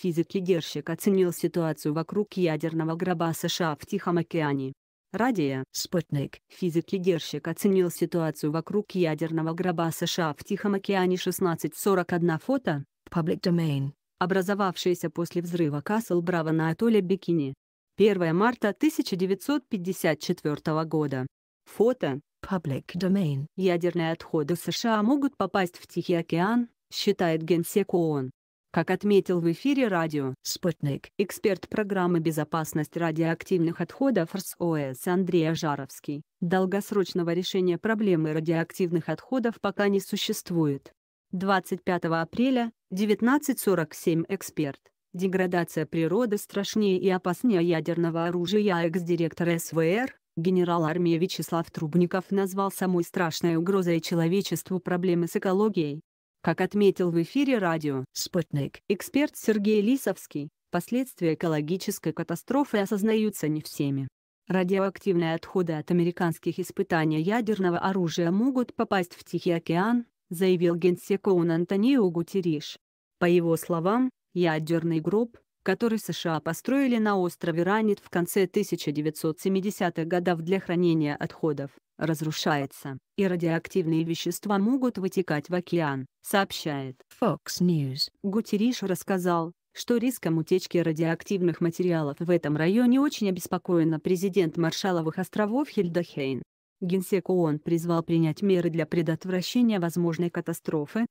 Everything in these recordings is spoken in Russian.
физик-лидерщик оценил ситуацию вокруг ядерного гроба США в Тихом океане. Радия «Спутник» физик-лидерщик оценил ситуацию вокруг ядерного гроба США в Тихом океане 1641 фото, Public Domain, образовавшееся после взрыва Касл Браво на атолле Бикини. 1 марта 1954 года. Фото Public Domain. Ядерные отходы США могут попасть в Тихий океан, считает Генсек ООН. Как отметил в эфире радио «Спутник» эксперт программы «Безопасность радиоактивных отходов РСОС» Андрей Жаровский, долгосрочного решения проблемы радиоактивных отходов пока не существует. 25 апреля, 19.47 эксперт. Деградация природы страшнее и опаснее ядерного оружия. Экс-директор СВР, генерал армии Вячеслав Трубников назвал самой страшной угрозой человечеству проблемы с экологией, как отметил в эфире радио «Спутник» эксперт Сергей Лисовский, последствия экологической катастрофы осознаются не всеми. Радиоактивные отходы от американских испытаний ядерного оружия могут попасть в Тихий океан, заявил генсек ООН Антонио Гутериш. По его словам, ядерный гроб, который США построили на острове Ранит в конце 1970-х годов для хранения отходов, разрушается, и радиоактивные вещества могут вытекать в океан, сообщает Fox News. Гутериш рассказал, что риском утечки радиоактивных материалов в этом районе очень обеспокоена президент Маршаловых островов Хильда Хейн. Генсек ООН призвал принять меры для предотвращения возможной катастрофы.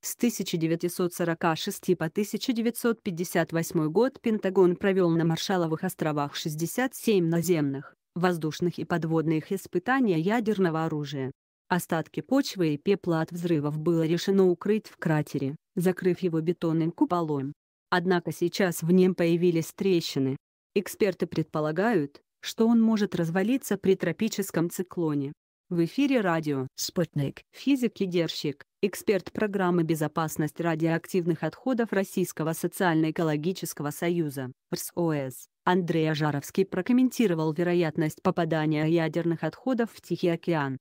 С 1946 по 1958 год Пентагон провел на Маршаловых островах 67 наземных воздушных и подводных испытания ядерного оружия. Остатки почвы и пепла от взрывов было решено укрыть в кратере, закрыв его бетонным куполом. Однако сейчас в нем появились трещины. Эксперты предполагают, что он может развалиться при тропическом циклоне. В эфире радио «Спутник». Физик Едерщик, эксперт программы «Безопасность радиоактивных отходов Российского социально-экологического союза» РСОС, Андрей Ажаровский прокомментировал вероятность попадания ядерных отходов в Тихий океан.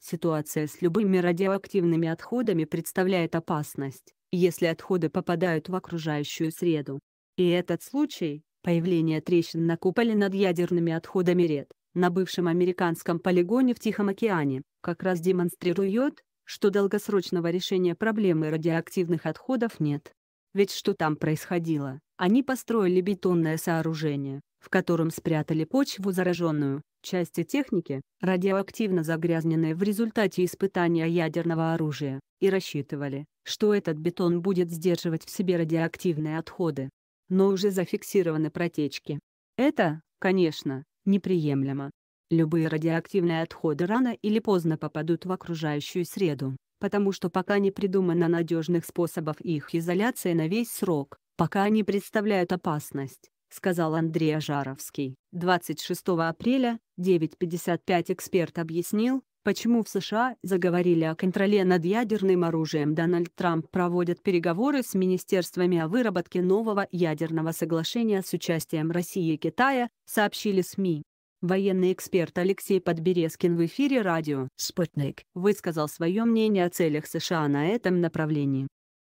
Ситуация с любыми радиоактивными отходами представляет опасность, если отходы попадают в окружающую среду. И этот случай, появление трещин на куполе над ядерными отходами ред, на бывшем американском полигоне в Тихом океане, как раз демонстрирует, что долгосрочного решения проблемы радиоактивных отходов нет. Ведь что там происходило? Они построили бетонное сооружение, в котором спрятали почву зараженную, части техники, радиоактивно загрязненные в результате испытания ядерного оружия, и рассчитывали, что этот бетон будет сдерживать в себе радиоактивные отходы. Но уже зафиксированы протечки. Это, конечно, неприемлемо. Любые радиоактивные отходы рано или поздно попадут в окружающую среду потому что пока не придумано надежных способов их изоляции на весь срок, пока они представляют опасность, сказал Андрей Жаровский. 26 апреля, 9.55 эксперт объяснил, почему в США заговорили о контроле над ядерным оружием. Дональд Трамп проводит переговоры с министерствами о выработке нового ядерного соглашения с участием России и Китая, сообщили СМИ. Военный эксперт Алексей Подберезкин в эфире радио «Спутник» высказал свое мнение о целях США на этом направлении.